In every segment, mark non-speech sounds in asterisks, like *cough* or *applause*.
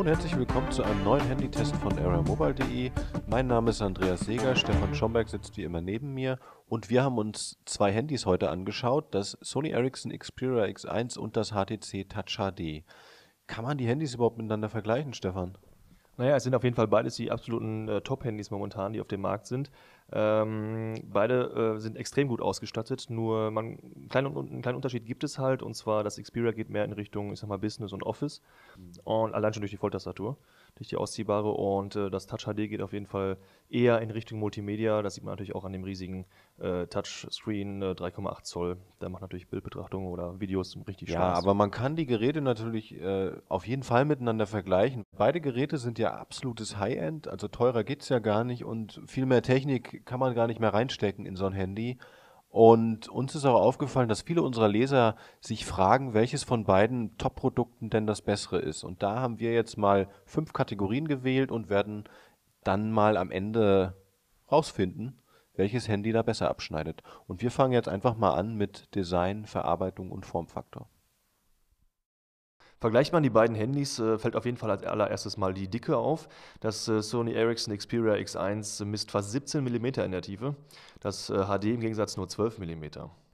und herzlich willkommen zu einem neuen Handytest von AraMobile.de. Mein Name ist Andreas Seger, Stefan Schomberg sitzt wie immer neben mir und wir haben uns zwei Handys heute angeschaut, das Sony Ericsson Xperia X1 und das HTC Touch HD. Kann man die Handys überhaupt miteinander vergleichen, Stefan? Naja, es sind auf jeden Fall beides die absoluten äh, Top-Handys momentan, die auf dem Markt sind. Ähm, beide äh, sind extrem gut ausgestattet, nur man, einen, kleinen, einen kleinen Unterschied gibt es halt, und zwar das Xperia geht mehr in Richtung, ich sag mal, Business und Office, mhm. und allein schon durch die Volltastatur durch die ausziehbare. Und äh, das Touch HD geht auf jeden Fall eher in Richtung Multimedia. Das sieht man natürlich auch an dem riesigen äh, Touchscreen äh, 3,8 Zoll. Da macht natürlich Bildbetrachtung oder Videos richtig ja, Spaß. Ja, aber man kann die Geräte natürlich äh, auf jeden Fall miteinander vergleichen. Beide Geräte sind ja absolutes High-End, also teurer geht es ja gar nicht und viel mehr Technik kann man gar nicht mehr reinstecken in so ein Handy. Und uns ist auch aufgefallen, dass viele unserer Leser sich fragen, welches von beiden Top-Produkten denn das bessere ist. Und da haben wir jetzt mal fünf Kategorien gewählt und werden dann mal am Ende rausfinden, welches Handy da besser abschneidet. Und wir fangen jetzt einfach mal an mit Design, Verarbeitung und Formfaktor. Vergleicht man die beiden Handys, äh, fällt auf jeden Fall als allererstes mal die Dicke auf. Das äh, Sony Ericsson Xperia X1 misst fast 17 mm in der Tiefe, das HD äh, im Gegensatz nur 12 mm.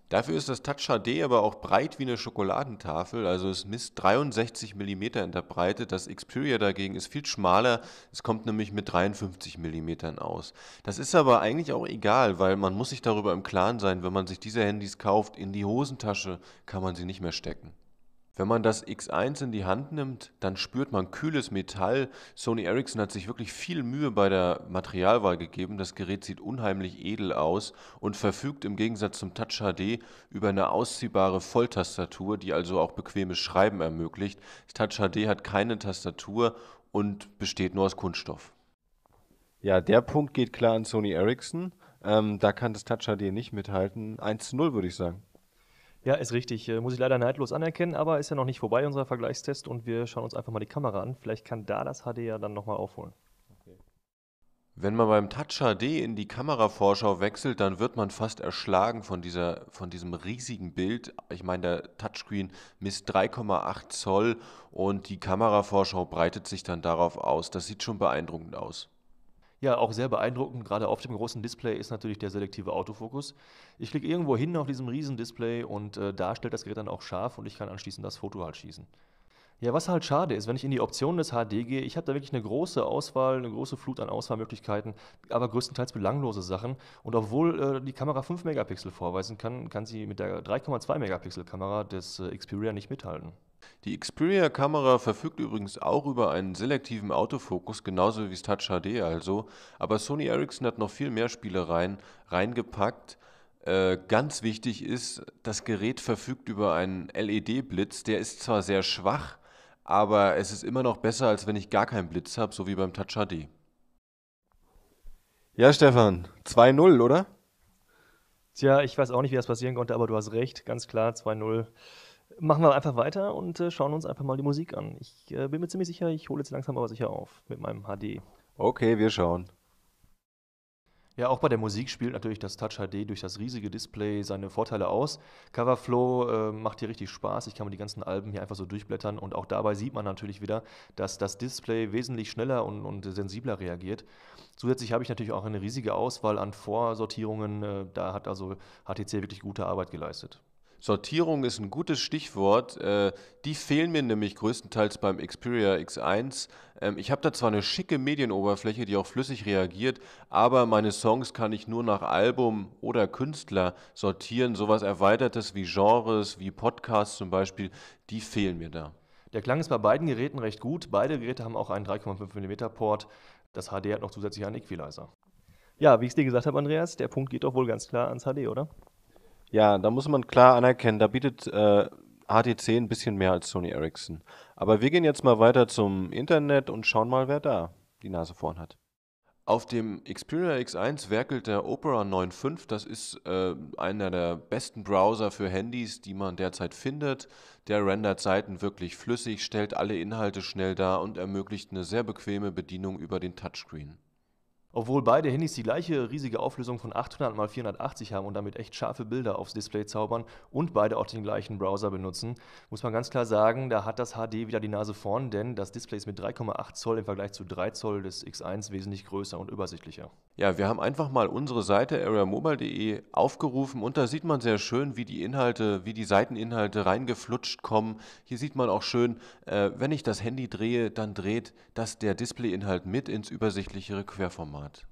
Dafür ist das Touch HD aber auch breit wie eine Schokoladentafel, also es misst 63 mm in der Breite. Das Xperia dagegen ist viel schmaler, es kommt nämlich mit 53 mm aus. Das ist aber eigentlich auch egal, weil man muss sich darüber im Klaren sein, wenn man sich diese Handys kauft, in die Hosentasche kann man sie nicht mehr stecken. Wenn man das X1 in die Hand nimmt, dann spürt man kühles Metall. Sony Ericsson hat sich wirklich viel Mühe bei der Materialwahl gegeben. Das Gerät sieht unheimlich edel aus und verfügt im Gegensatz zum Touch HD über eine ausziehbare Volltastatur, die also auch bequemes Schreiben ermöglicht. Das Touch HD hat keine Tastatur und besteht nur aus Kunststoff. Ja, der Punkt geht klar an Sony Ericsson. Ähm, da kann das Touch HD nicht mithalten. 1 zu 0 würde ich sagen. Ja, ist richtig. Äh, muss ich leider neidlos anerkennen, aber ist ja noch nicht vorbei, unser Vergleichstest. Und wir schauen uns einfach mal die Kamera an. Vielleicht kann da das HD ja dann nochmal aufholen. Wenn man beim Touch HD in die Kameravorschau wechselt, dann wird man fast erschlagen von, dieser, von diesem riesigen Bild. Ich meine, der Touchscreen misst 3,8 Zoll und die Kameravorschau breitet sich dann darauf aus. Das sieht schon beeindruckend aus. Ja, auch sehr beeindruckend, gerade auf dem großen Display ist natürlich der selektive Autofokus. Ich klicke irgendwo hin auf diesem riesen Display und äh, da stellt das Gerät dann auch scharf und ich kann anschließend das Foto halt schießen. Ja, was halt schade ist, wenn ich in die Optionen des HD gehe, ich habe da wirklich eine große Auswahl, eine große Flut an Auswahlmöglichkeiten, aber größtenteils belanglose Sachen. Und obwohl äh, die Kamera 5 Megapixel vorweisen kann, kann sie mit der 3,2 Megapixel Kamera des äh, Xperia nicht mithalten. Die Xperia-Kamera verfügt übrigens auch über einen selektiven Autofokus, genauso wie das Touch HD also, aber Sony Ericsson hat noch viel mehr Spielereien reingepackt. Äh, ganz wichtig ist, das Gerät verfügt über einen LED-Blitz, der ist zwar sehr schwach, aber es ist immer noch besser, als wenn ich gar keinen Blitz habe, so wie beim Touch HD. Ja, Stefan, 2-0, oder? Tja, ich weiß auch nicht, wie das passieren konnte, aber du hast recht, ganz klar, 2-0 machen wir einfach weiter und äh, schauen uns einfach mal die Musik an. Ich äh, bin mir ziemlich sicher, ich hole jetzt langsam aber sicher auf mit meinem HD. Okay, wir schauen. Ja, auch bei der Musik spielt natürlich das Touch HD durch das riesige Display seine Vorteile aus. Coverflow äh, macht hier richtig Spaß. Ich kann mir die ganzen Alben hier einfach so durchblättern und auch dabei sieht man natürlich wieder, dass das Display wesentlich schneller und, und sensibler reagiert. Zusätzlich habe ich natürlich auch eine riesige Auswahl an Vorsortierungen. Äh, da hat also HTC wirklich gute Arbeit geleistet. Sortierung ist ein gutes Stichwort. Äh, die fehlen mir nämlich größtenteils beim Xperia X1. Ähm, ich habe da zwar eine schicke Medienoberfläche, die auch flüssig reagiert, aber meine Songs kann ich nur nach Album oder Künstler sortieren. Sowas Erweitertes wie Genres, wie Podcasts zum Beispiel, die fehlen mir da. Der Klang ist bei beiden Geräten recht gut. Beide Geräte haben auch einen 3,5 mm Port. Das HD hat noch zusätzlich einen Equalizer. Ja, wie ich es dir gesagt habe, Andreas, der Punkt geht doch wohl ganz klar ans HD, oder? Ja, da muss man klar anerkennen, da bietet äh, HTC ein bisschen mehr als Sony Ericsson. Aber wir gehen jetzt mal weiter zum Internet und schauen mal, wer da die Nase vorn hat. Auf dem Xperia X1 werkelt der Opera 9.5. Das ist äh, einer der besten Browser für Handys, die man derzeit findet. Der rendert Seiten wirklich flüssig, stellt alle Inhalte schnell dar und ermöglicht eine sehr bequeme Bedienung über den Touchscreen. Obwohl beide Handys die gleiche riesige Auflösung von 800x480 haben und damit echt scharfe Bilder aufs Display zaubern und beide auch den gleichen Browser benutzen, muss man ganz klar sagen, da hat das HD wieder die Nase vorn, denn das Display ist mit 3,8 Zoll im Vergleich zu 3 Zoll des X1 wesentlich größer und übersichtlicher. Ja, wir haben einfach mal unsere Seite areamobile.de aufgerufen und da sieht man sehr schön, wie die Inhalte, wie die Seiteninhalte reingeflutscht kommen. Hier sieht man auch schön, äh, wenn ich das Handy drehe, dann dreht das der Displayinhalt mit ins übersichtlichere Querformat hat.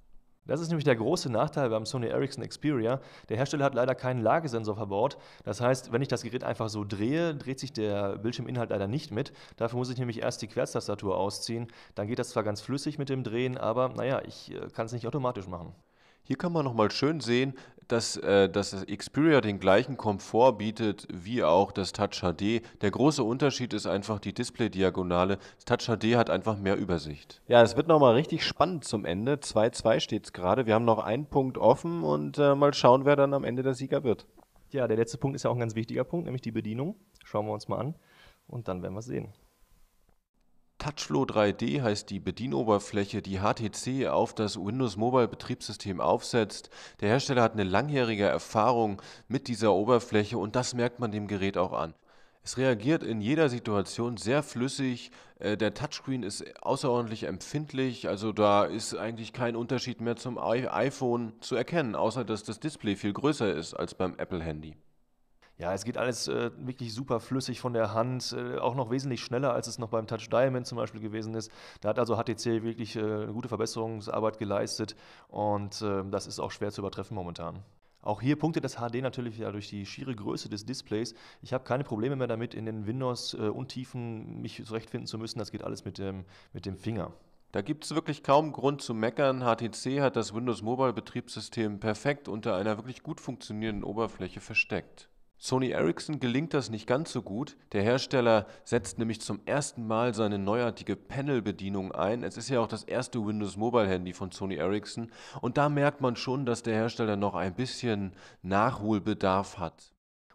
Das ist nämlich der große Nachteil beim Sony Ericsson Xperia. Der Hersteller hat leider keinen Lagesensor verbaut. Das heißt, wenn ich das Gerät einfach so drehe, dreht sich der Bildschirminhalt leider nicht mit. Dafür muss ich nämlich erst die Querztastatur ausziehen. Dann geht das zwar ganz flüssig mit dem Drehen, aber naja, ich äh, kann es nicht automatisch machen. Hier kann man nochmal schön sehen, dass, äh, dass das Xperia den gleichen Komfort bietet wie auch das Touch HD. Der große Unterschied ist einfach die Display-Diagonale. Das Touch HD hat einfach mehr Übersicht. Ja, es wird nochmal richtig spannend zum Ende. 2-2 steht es gerade. Wir haben noch einen Punkt offen und äh, mal schauen, wer dann am Ende der Sieger wird. Ja, der letzte Punkt ist ja auch ein ganz wichtiger Punkt, nämlich die Bedienung. Schauen wir uns mal an und dann werden wir sehen. TouchFlow 3D heißt die Bedienoberfläche, die HTC auf das Windows Mobile Betriebssystem aufsetzt. Der Hersteller hat eine langjährige Erfahrung mit dieser Oberfläche und das merkt man dem Gerät auch an. Es reagiert in jeder Situation sehr flüssig. Äh, der Touchscreen ist außerordentlich empfindlich, also da ist eigentlich kein Unterschied mehr zum iPhone zu erkennen, außer dass das Display viel größer ist als beim Apple-Handy. Ja, es geht alles äh, wirklich super flüssig von der Hand, äh, auch noch wesentlich schneller, als es noch beim Touch Diamond zum Beispiel gewesen ist. Da hat also HTC wirklich äh, eine gute Verbesserungsarbeit geleistet und ähm, das ist auch schwer zu übertreffen momentan. Auch hier punktet das HD natürlich ja durch die schiere Größe des Displays. Ich habe keine Probleme mehr damit, in den Windows-Untiefen äh, mich zurechtfinden zu müssen. Das geht alles mit dem, mit dem Finger. Da gibt es wirklich kaum Grund zu meckern. HTC hat das Windows Mobile Betriebssystem perfekt unter einer wirklich gut funktionierenden Oberfläche versteckt. Sony Ericsson gelingt das nicht ganz so gut. Der Hersteller setzt nämlich zum ersten Mal seine neuartige Panel-Bedienung ein. Es ist ja auch das erste Windows Mobile Handy von Sony Ericsson und da merkt man schon, dass der Hersteller noch ein bisschen Nachholbedarf hat.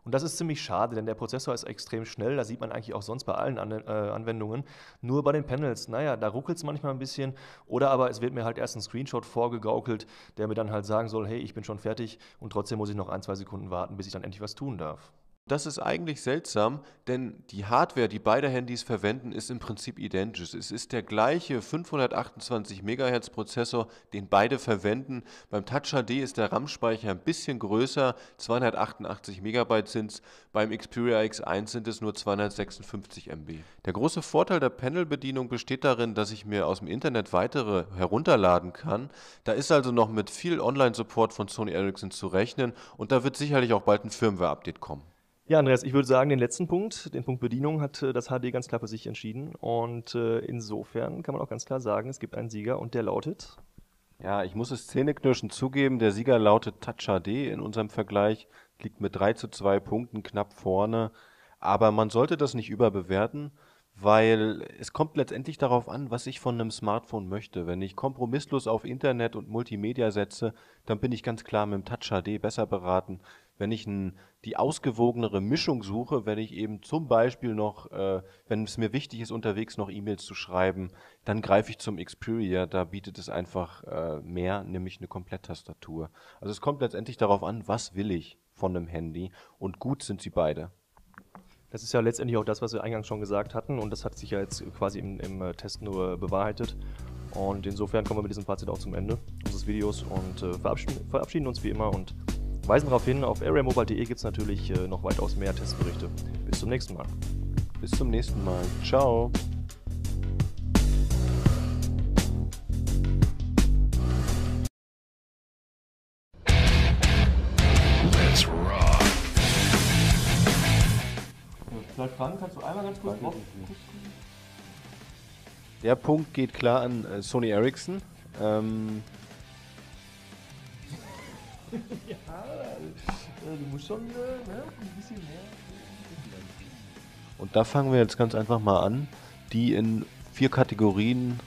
Und das ist ziemlich schade, denn der Prozessor ist extrem schnell. Das sieht man eigentlich auch sonst bei allen äh, Anwendungen. Nur bei den Panels, naja, da ruckelt es manchmal ein bisschen. Oder aber es wird mir halt erst ein Screenshot vorgegaukelt, der mir dann halt sagen soll, hey, ich bin schon fertig und trotzdem muss ich noch ein, zwei Sekunden warten, bis ich dann endlich was tun darf. Das ist eigentlich seltsam, denn die Hardware, die beide Handys verwenden, ist im Prinzip identisch. Es ist der gleiche 528 MHz Prozessor, den beide verwenden. Beim Touch HD ist der RAM-Speicher ein bisschen größer, 288 MB sind es. Beim Xperia X1 sind es nur 256 MB. Der große Vorteil der Panel-Bedienung besteht darin, dass ich mir aus dem Internet weitere herunterladen kann. Da ist also noch mit viel Online-Support von Sony Ericsson zu rechnen und da wird sicherlich auch bald ein Firmware-Update kommen. Ja, Andreas, ich würde sagen, den letzten Punkt, den Punkt Bedienung, hat äh, das HD ganz klar für sich entschieden. Und äh, insofern kann man auch ganz klar sagen, es gibt einen Sieger und der lautet. Ja, ich muss es zähneknirschend zugeben, der Sieger lautet Touch HD in unserem Vergleich, liegt mit 3 zu 2 Punkten knapp vorne. Aber man sollte das nicht überbewerten, weil es kommt letztendlich darauf an, was ich von einem Smartphone möchte. Wenn ich kompromisslos auf Internet und Multimedia setze, dann bin ich ganz klar mit dem Touch HD besser beraten wenn ich ein, die ausgewogenere Mischung suche, wenn ich eben zum Beispiel noch, äh, wenn es mir wichtig ist, unterwegs noch E-Mails zu schreiben, dann greife ich zum Xperia, da bietet es einfach äh, mehr, nämlich eine Kompletttastatur. Also es kommt letztendlich darauf an, was will ich von einem Handy und gut sind sie beide. Das ist ja letztendlich auch das, was wir eingangs schon gesagt hatten und das hat sich ja jetzt quasi im, im äh, Test nur bewahrheitet. Und insofern kommen wir mit diesem Fazit auch zum Ende unseres Videos und äh, verabschieden, verabschieden uns wie immer und Weisen darauf hin, auf areamobile.de gibt es natürlich äh, noch weitaus mehr Testberichte. Bis zum nächsten Mal. Bis zum nächsten Mal. Ciao. kannst du einmal ganz kurz drauf. Der Punkt geht klar an äh, Sony Ericsson. Ähm, *laughs* ja, äh, du musst schon äh, ne, ein bisschen mehr. Und da fangen wir jetzt ganz einfach mal an, die in vier Kategorien.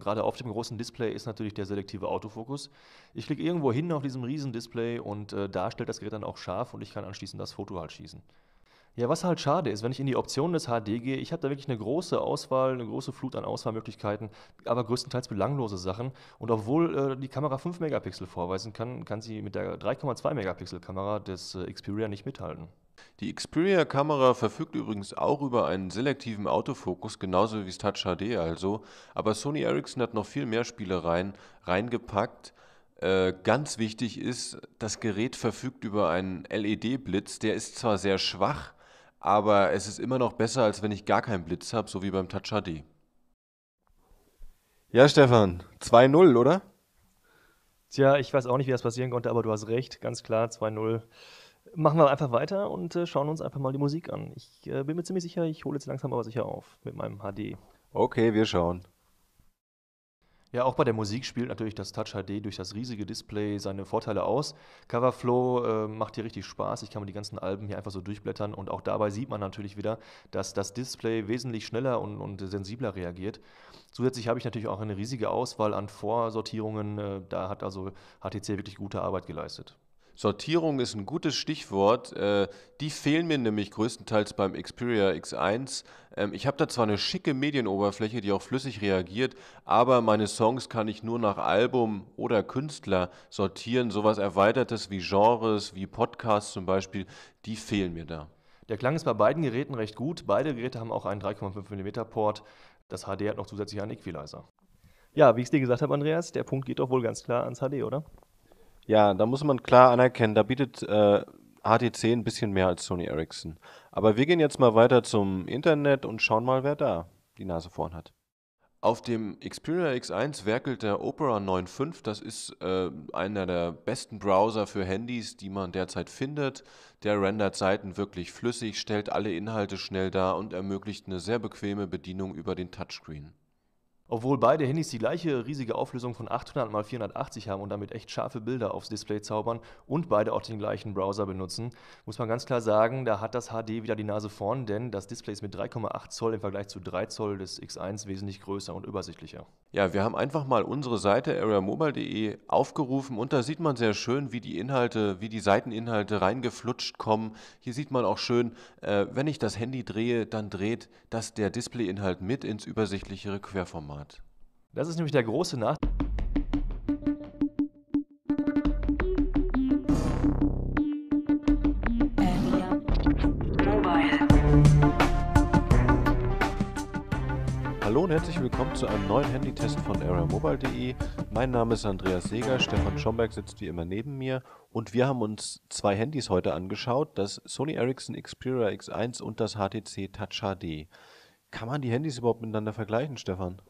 Gerade auf dem großen Display ist natürlich der selektive Autofokus. Ich klicke irgendwo hin auf diesem riesen Display und äh, da stellt das Gerät dann auch scharf und ich kann anschließend das Foto halt schießen. Ja, was halt schade ist, wenn ich in die Optionen des HD gehe, ich habe da wirklich eine große Auswahl, eine große Flut an Auswahlmöglichkeiten, aber größtenteils belanglose Sachen. Und obwohl äh, die Kamera 5 Megapixel vorweisen kann, kann sie mit der 3,2 Megapixel Kamera des äh, Xperia nicht mithalten. Die Xperia-Kamera verfügt übrigens auch über einen selektiven Autofokus, genauso wie das Touch HD also, aber Sony Ericsson hat noch viel mehr Spielereien reingepackt. Äh, ganz wichtig ist, das Gerät verfügt über einen LED-Blitz, der ist zwar sehr schwach, aber es ist immer noch besser, als wenn ich gar keinen Blitz habe, so wie beim Touch HD. Ja, Stefan, 2-0, oder? Tja, ich weiß auch nicht, wie das passieren konnte, aber du hast recht, ganz klar, 2-0. Machen wir einfach weiter und äh, schauen uns einfach mal die Musik an. Ich äh, bin mir ziemlich sicher, ich hole jetzt langsam aber sicher auf mit meinem HD. Okay, wir schauen. Ja, auch bei der Musik spielt natürlich das Touch HD durch das riesige Display seine Vorteile aus. Coverflow äh, macht hier richtig Spaß. Ich kann mir die ganzen Alben hier einfach so durchblättern und auch dabei sieht man natürlich wieder, dass das Display wesentlich schneller und, und sensibler reagiert. Zusätzlich habe ich natürlich auch eine riesige Auswahl an Vorsortierungen. Äh, da hat also HTC wirklich gute Arbeit geleistet. Sortierung ist ein gutes Stichwort. Äh, die fehlen mir nämlich größtenteils beim Xperia X1. Ähm, ich habe da zwar eine schicke Medienoberfläche, die auch flüssig reagiert, aber meine Songs kann ich nur nach Album oder Künstler sortieren. Sowas Erweitertes wie Genres, wie Podcasts zum Beispiel, die fehlen mir da. Der Klang ist bei beiden Geräten recht gut. Beide Geräte haben auch einen 3,5 mm Port. Das HD hat noch zusätzlich einen Equalizer. Ja, wie ich es dir gesagt habe, Andreas, der Punkt geht doch wohl ganz klar ans HD, oder? Ja, da muss man klar anerkennen, da bietet äh, HTC ein bisschen mehr als Sony Ericsson. Aber wir gehen jetzt mal weiter zum Internet und schauen mal, wer da die Nase vorn hat. Auf dem Xperia X1 werkelt der Opera 9.5. Das ist äh, einer der besten Browser für Handys, die man derzeit findet. Der rendert Seiten wirklich flüssig, stellt alle Inhalte schnell dar und ermöglicht eine sehr bequeme Bedienung über den Touchscreen. Obwohl beide Handys die gleiche riesige Auflösung von 800x480 haben und damit echt scharfe Bilder aufs Display zaubern und beide auch den gleichen Browser benutzen, muss man ganz klar sagen, da hat das HD wieder die Nase vorn, denn das Display ist mit 3,8 Zoll im Vergleich zu 3 Zoll des X1 wesentlich größer und übersichtlicher. Ja, wir haben einfach mal unsere Seite areamobile.de aufgerufen und da sieht man sehr schön, wie die Inhalte, wie die Seiteninhalte reingeflutscht kommen. Hier sieht man auch schön, äh, wenn ich das Handy drehe, dann dreht das der Displayinhalt mit ins übersichtlichere Querformat. Motorrad. Das ist nämlich der große Nachteil. Hallo und herzlich willkommen zu einem neuen Handytest von aerialmobile.de. Mein Name ist Andreas Seger, Stefan Schomberg sitzt wie immer neben mir und wir haben uns zwei Handys heute angeschaut, das Sony Ericsson Xperia X1 und das HTC Touch HD. Kann man die Handys überhaupt miteinander vergleichen, Stefan?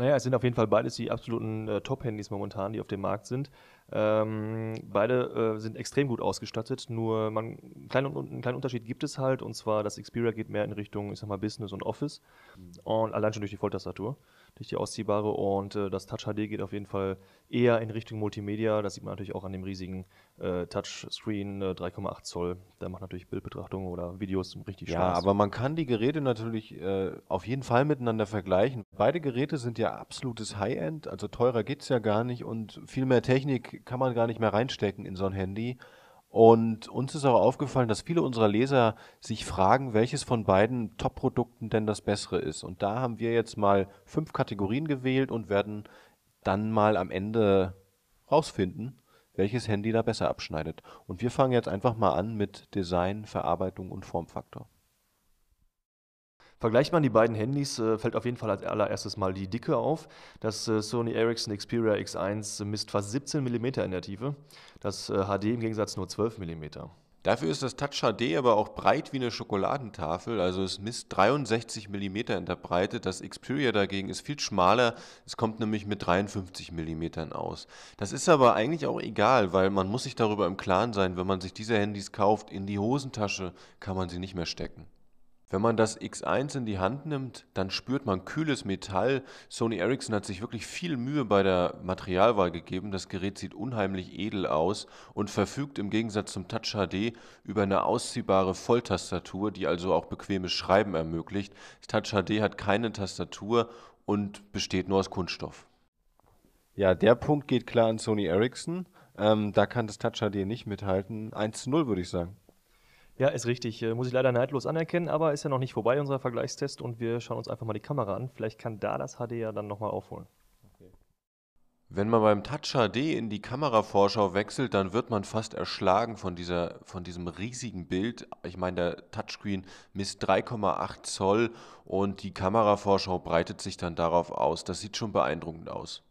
Naja, es sind auf jeden Fall beides die absoluten äh, Top-Handys momentan, die auf dem Markt sind. Ähm, beide äh, sind extrem gut ausgestattet, nur man, einen, kleinen, einen kleinen Unterschied gibt es halt, und zwar das Xperia geht mehr in Richtung, ich sag mal, Business und Office, mhm. und allein schon durch die Volltastatur durch die ausziehbare. Und äh, das Touch HD geht auf jeden Fall eher in Richtung Multimedia. Das sieht man natürlich auch an dem riesigen äh, Touchscreen äh, 3,8 Zoll. Da macht natürlich Bildbetrachtung oder Videos richtig ja, Spaß. Ja, aber man kann die Geräte natürlich äh, auf jeden Fall miteinander vergleichen. Beide Geräte sind ja absolutes High-End, also teurer geht es ja gar nicht und viel mehr Technik kann man gar nicht mehr reinstecken in so ein Handy. Und uns ist auch aufgefallen, dass viele unserer Leser sich fragen, welches von beiden Top-Produkten denn das bessere ist. Und da haben wir jetzt mal fünf Kategorien gewählt und werden dann mal am Ende rausfinden, welches Handy da besser abschneidet. Und wir fangen jetzt einfach mal an mit Design, Verarbeitung und Formfaktor. Vergleicht man die beiden Handys, äh, fällt auf jeden Fall als allererstes mal die Dicke auf. Das äh, Sony Ericsson Xperia X1 misst fast 17 mm in der Tiefe, das HD äh, im Gegensatz nur 12 mm. Dafür ist das Touch HD aber auch breit wie eine Schokoladentafel, also es misst 63 mm in der Breite. Das Xperia dagegen ist viel schmaler, es kommt nämlich mit 53 mm aus. Das ist aber eigentlich auch egal, weil man muss sich darüber im Klaren sein, wenn man sich diese Handys kauft, in die Hosentasche kann man sie nicht mehr stecken. Wenn man das X1 in die Hand nimmt, dann spürt man kühles Metall. Sony Ericsson hat sich wirklich viel Mühe bei der Materialwahl gegeben. Das Gerät sieht unheimlich edel aus und verfügt im Gegensatz zum Touch HD über eine ausziehbare Volltastatur, die also auch bequemes Schreiben ermöglicht. Das Touch HD hat keine Tastatur und besteht nur aus Kunststoff. Ja, der Punkt geht klar an Sony Ericsson. Ähm, da kann das Touch HD nicht mithalten. 1 zu 0 würde ich sagen. Ja, ist richtig. Äh, muss ich leider neidlos anerkennen, aber ist ja noch nicht vorbei, unser Vergleichstest. Und wir schauen uns einfach mal die Kamera an. Vielleicht kann da das HD ja dann nochmal aufholen. Wenn man beim Touch HD in die Kameravorschau wechselt, dann wird man fast erschlagen von, dieser, von diesem riesigen Bild. Ich meine, der Touchscreen misst 3,8 Zoll und die Kameravorschau breitet sich dann darauf aus. Das sieht schon beeindruckend aus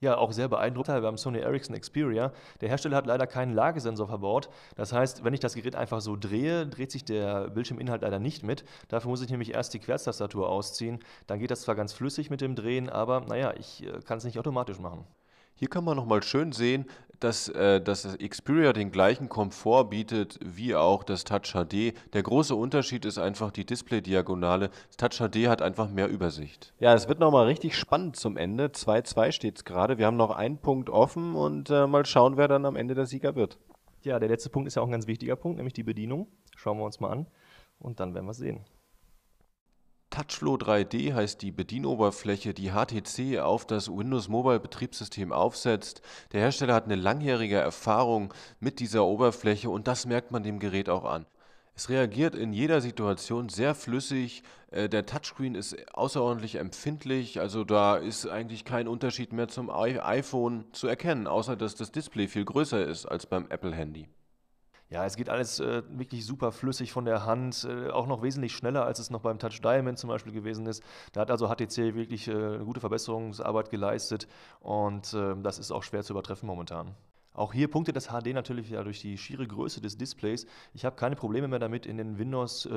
ja auch sehr beeindruckt. Wir haben Sony Ericsson Xperia. Der Hersteller hat leider keinen Lagesensor verbaut. Das heißt, wenn ich das Gerät einfach so drehe, dreht sich der Bildschirminhalt leider nicht mit. Dafür muss ich nämlich erst die Querztastatur ausziehen. Dann geht das zwar ganz flüssig mit dem Drehen, aber naja, ich äh, kann es nicht automatisch machen. Hier kann man nochmal schön sehen, dass, äh, dass das Xperia den gleichen Komfort bietet wie auch das Touch HD. Der große Unterschied ist einfach die Display-Diagonale. Das Touch HD hat einfach mehr Übersicht. Ja, es wird nochmal richtig spannend zum Ende. 2-2 steht es gerade. Wir haben noch einen Punkt offen und äh, mal schauen, wer dann am Ende der Sieger wird. Ja, der letzte Punkt ist ja auch ein ganz wichtiger Punkt, nämlich die Bedienung. Schauen wir uns mal an und dann werden wir sehen. TouchFlow 3D heißt die Bedienoberfläche, die HTC auf das Windows Mobile Betriebssystem aufsetzt. Der Hersteller hat eine langjährige Erfahrung mit dieser Oberfläche und das merkt man dem Gerät auch an. Es reagiert in jeder Situation sehr flüssig. Äh, der Touchscreen ist außerordentlich empfindlich, also da ist eigentlich kein Unterschied mehr zum iPhone zu erkennen, außer dass das Display viel größer ist als beim Apple-Handy. Ja, es geht alles äh, wirklich super flüssig von der Hand, äh, auch noch wesentlich schneller, als es noch beim Touch Diamond zum Beispiel gewesen ist. Da hat also HTC wirklich äh, eine gute Verbesserungsarbeit geleistet und ähm, das ist auch schwer zu übertreffen momentan. Auch hier punktet das HD natürlich ja durch die schiere Größe des Displays. Ich habe keine Probleme mehr damit, in den Windows äh,